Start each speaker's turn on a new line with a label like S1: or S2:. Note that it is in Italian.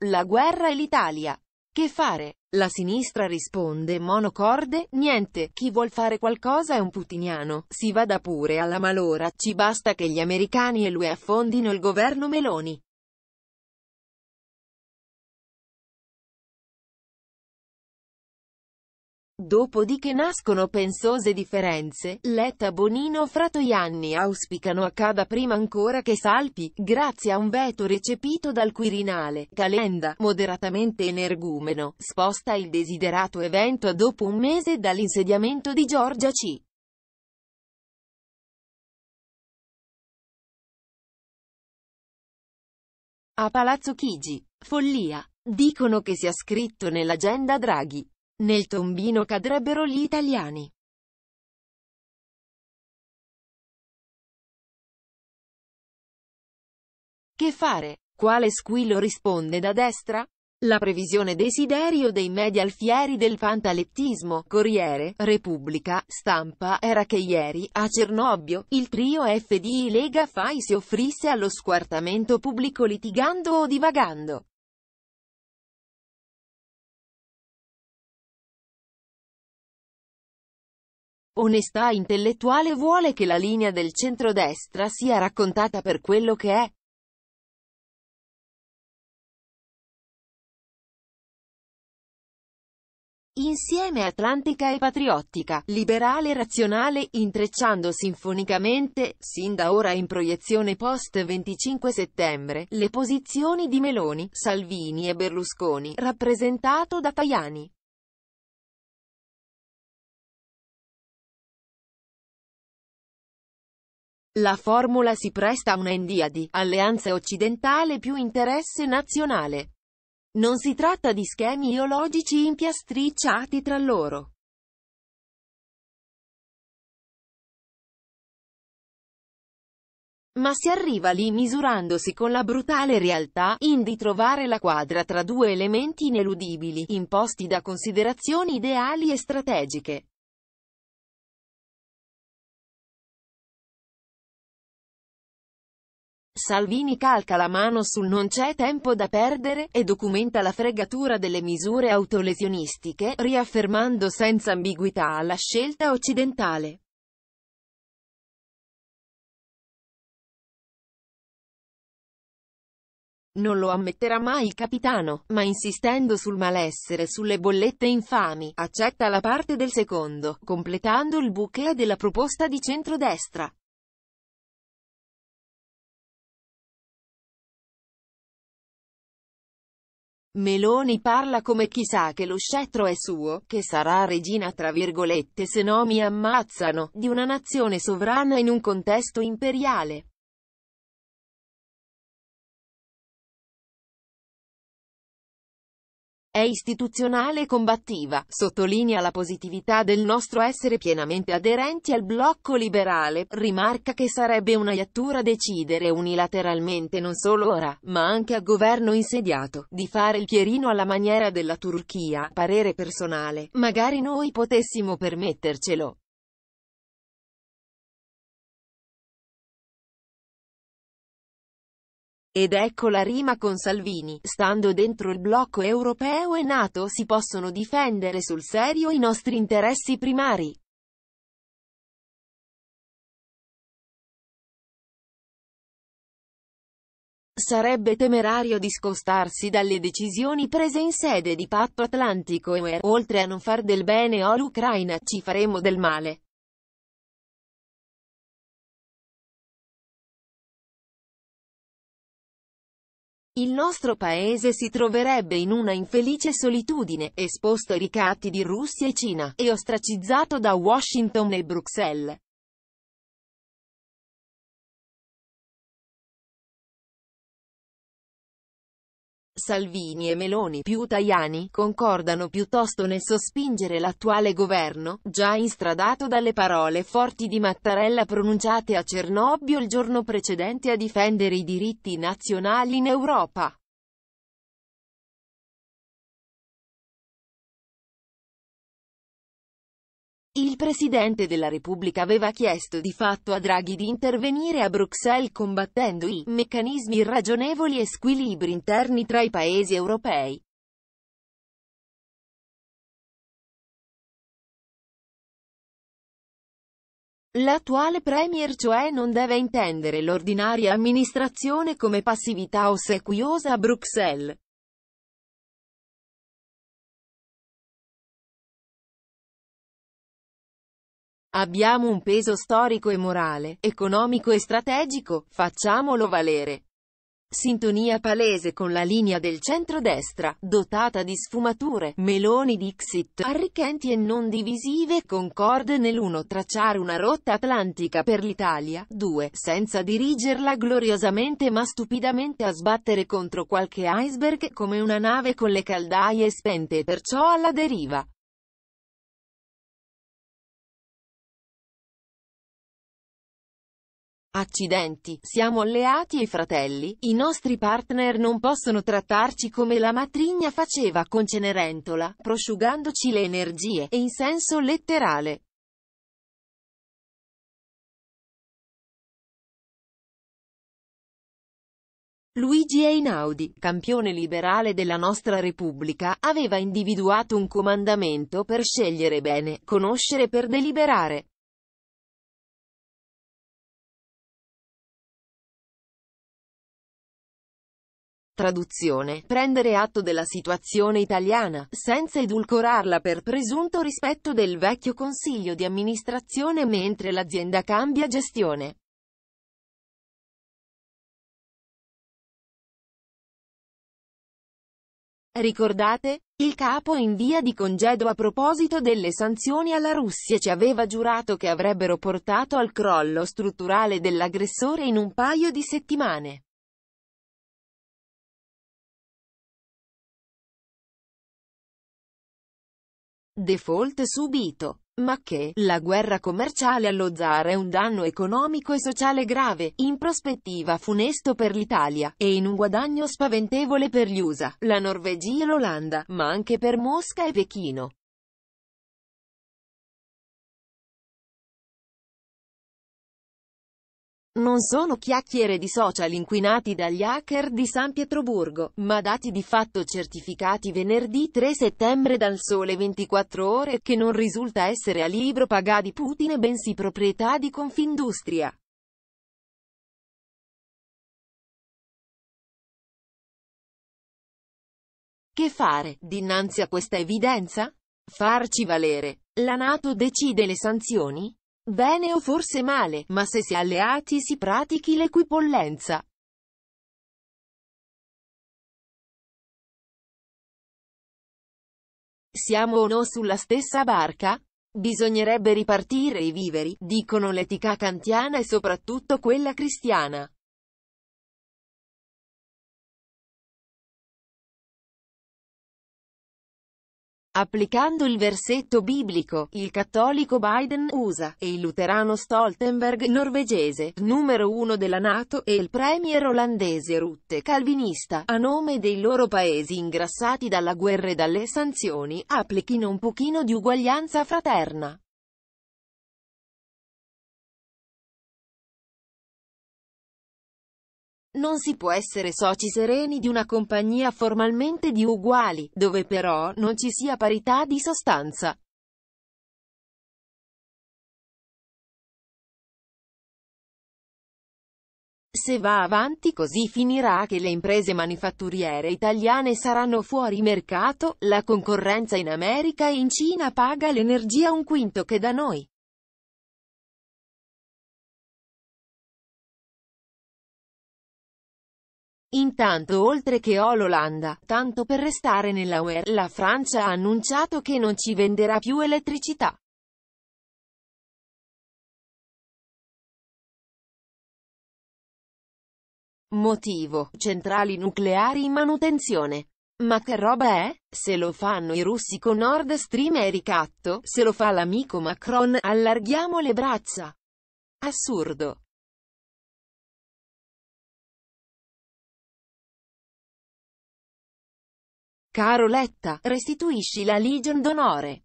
S1: la guerra e l'Italia. Che fare? La sinistra risponde monocorde, niente, chi vuol fare qualcosa è un putiniano, si vada pure alla malora, ci basta che gli americani e lui affondino il governo Meloni. Dopodiché nascono pensose differenze, Letta Bonino fra Toianni auspicano accada prima ancora che salpi, grazie a un veto recepito dal Quirinale, Calenda, moderatamente energumeno, sposta il desiderato evento dopo un mese dall'insediamento di Giorgia C. A Palazzo Chigi, follia, dicono che sia scritto nell'agenda Draghi. Nel tombino cadrebbero gli
S2: italiani.
S1: Che fare? Quale squillo risponde da destra? La previsione desiderio dei media alfieri del pantalettismo, Corriere, Repubblica, Stampa, era che ieri, a Cernobbio, il trio FDI Lega Fai si offrisse allo squartamento pubblico litigando o divagando.
S2: Onestà intellettuale vuole che la linea del centrodestra sia raccontata per quello che è.
S1: Insieme atlantica e patriottica, liberale e razionale, intrecciando sinfonicamente, sin da ora in proiezione post 25 settembre, le posizioni di Meloni, Salvini e Berlusconi, rappresentato da Tajani.
S2: La formula si
S1: presta a una India di alleanza occidentale più interesse nazionale. Non si tratta di schemi ideologici impiastricciati tra loro. Ma si arriva lì misurandosi con la brutale realtà, indi trovare la quadra tra due elementi ineludibili, imposti da considerazioni ideali e strategiche. Salvini calca la mano sul non c'è tempo da perdere, e documenta la fregatura delle misure autolesionistiche, riaffermando senza ambiguità la scelta occidentale. Non lo ammetterà mai il capitano, ma insistendo sul malessere sulle bollette infami, accetta la parte del secondo, completando il bouquet della proposta di centrodestra. Meloni parla come chissà che lo scettro è suo, che sarà regina tra virgolette se no mi ammazzano, di una nazione sovrana in un contesto imperiale. È istituzionale e combattiva, sottolinea la positività del nostro essere pienamente aderenti al blocco liberale, rimarca che sarebbe una iattura decidere unilateralmente non solo ora, ma anche a governo insediato, di fare il pierino alla maniera della Turchia, parere personale, magari noi potessimo permettercelo. Ed ecco la rima con Salvini, stando dentro il blocco europeo e nato si possono difendere sul serio i nostri interessi primari. Sarebbe temerario discostarsi dalle decisioni prese in sede di patto atlantico e oltre a non far del bene all'Ucraina ci faremo del male. Il nostro paese si troverebbe in una infelice solitudine, esposto ai ricatti di Russia e Cina, e ostracizzato da Washington e Bruxelles. Salvini e Meloni più Tajani, concordano piuttosto nel sospingere l'attuale governo, già instradato dalle parole forti di Mattarella pronunciate a Cernobbio il giorno precedente a difendere i diritti nazionali in Europa. Il Presidente della Repubblica aveva chiesto di fatto a Draghi di intervenire a Bruxelles combattendo i meccanismi irragionevoli e squilibri interni tra i paesi europei. L'attuale Premier cioè non deve intendere l'ordinaria amministrazione come passività ossequiosa a Bruxelles. Abbiamo un peso storico e morale, economico e strategico, facciamolo valere. Sintonia palese con la linea del centrodestra, dotata di sfumature, meloni Dixit, arricchenti e non divisive, concorde nell'uno tracciare una rotta atlantica per l'Italia, 2. senza dirigerla gloriosamente ma stupidamente a sbattere contro qualche iceberg come una nave con le caldaie spente e perciò alla deriva. Accidenti, siamo alleati e fratelli, i nostri partner non possono trattarci come la matrigna faceva con Cenerentola, prosciugandoci le energie, e in senso letterale. Luigi Einaudi, campione liberale della nostra Repubblica, aveva individuato un comandamento per scegliere bene, conoscere per deliberare. Traduzione. Prendere atto della situazione italiana, senza edulcorarla per presunto rispetto del vecchio consiglio di amministrazione mentre l'azienda cambia gestione. Ricordate? Il capo in via di congedo a proposito delle sanzioni alla Russia ci aveva giurato che avrebbero portato al crollo strutturale dell'aggressore in un paio di settimane. default subito. Ma che, la guerra commerciale allo zar è un danno economico e sociale grave, in prospettiva funesto per l'Italia, e in un guadagno spaventevole per gli USA, la Norvegia e l'Olanda, ma anche per Mosca e Pechino.
S2: Non sono
S1: chiacchiere di social inquinati dagli hacker di San Pietroburgo, ma dati di fatto certificati venerdì 3 settembre dal Sole 24 Ore, che non risulta essere a libro pagati di Putin bensì proprietà di Confindustria. Che fare, dinanzi a questa evidenza? Farci valere. La Nato decide le sanzioni? Bene o forse male, ma se si è alleati si pratichi
S2: l'equipollenza.
S1: Siamo o no sulla stessa barca? Bisognerebbe ripartire i viveri, dicono l'etica kantiana e soprattutto quella cristiana. Applicando il versetto biblico, il cattolico Biden, USA, e il luterano Stoltenberg, norvegese, numero uno della Nato, e il premier olandese Rutte, calvinista, a nome dei loro paesi ingrassati dalla guerra e dalle sanzioni, applichino un pochino di uguaglianza fraterna. Non si può essere soci sereni di una compagnia formalmente di uguali, dove però non ci sia parità di sostanza. Se va avanti così finirà che le imprese manifatturiere italiane saranno fuori mercato, la concorrenza in America e in Cina paga l'energia un quinto che da noi. Intanto oltre che l'Olanda, tanto per restare nella UE, la Francia ha annunciato che non ci venderà più elettricità. Motivo, centrali nucleari in manutenzione. Ma che roba è? Se lo fanno i russi con Nord Stream e ricatto, se lo fa l'amico Macron, allarghiamo le braccia. Assurdo.
S2: Caro Letta, restituisci la Legion d'onore.